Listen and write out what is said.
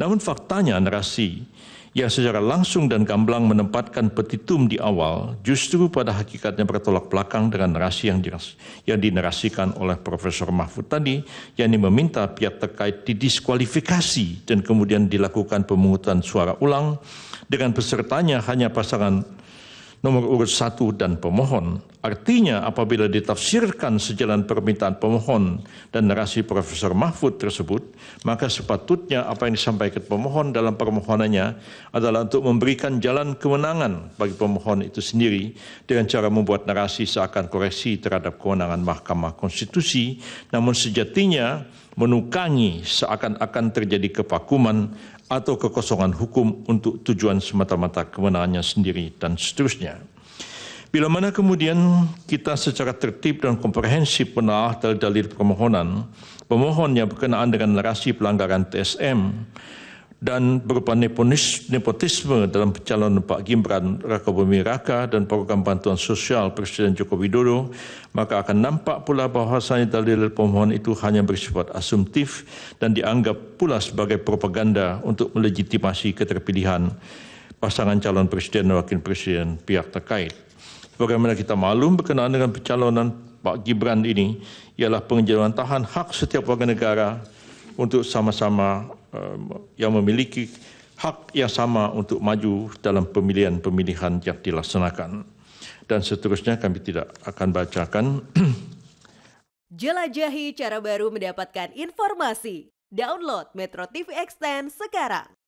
Namun faktanya narasi yang secara langsung dan gamblang menempatkan petitum di awal justru pada hakikatnya bertolak belakang dengan narasi yang, diras, yang dinarasikan oleh Profesor Mahfud tadi, yang meminta pihak terkait didiskualifikasi dan kemudian dilakukan pemungutan suara ulang dengan pesertanya hanya pasangan nomor urut satu dan pemohon. Artinya apabila ditafsirkan sejalan permintaan pemohon dan narasi Profesor Mahfud tersebut, maka sepatutnya apa yang disampaikan pemohon dalam permohonannya adalah untuk memberikan jalan kemenangan bagi pemohon itu sendiri dengan cara membuat narasi seakan koreksi terhadap kewenangan Mahkamah Konstitusi, namun sejatinya menukangi seakan-akan terjadi kepakuman atau kekosongan hukum untuk tujuan semata-mata kemenangannya sendiri dan seterusnya. Bila mana kemudian kita secara tertib dan komprehensif menelaah dalil-dalil permohonan, pemohon yang berkenaan dengan narasi pelanggaran TSM, dan berupa nepotisme dalam pencalonan Pak Gibran Raka Bumi Raka dan program bantuan sosial Presiden Joko Widodo, maka akan nampak pula bahwasannya dalil pemohon itu hanya bersifat asumtif dan dianggap pula sebagai propaganda untuk melegitimasi keterpilihan pasangan calon presiden dan wakil presiden pihak terkait. Bagaimana kita malum berkenaan dengan pencalonan Pak Gibran ini ialah pengejaran tahan hak setiap warga negara untuk sama-sama Um, yang memiliki hak yang sama untuk maju dalam pemilihan-pemilihan yang dilaksanakan. Dan seterusnya kami tidak akan bacakan. Jelajahi cara baru mendapatkan informasi. Download Metro TV Extend sekarang.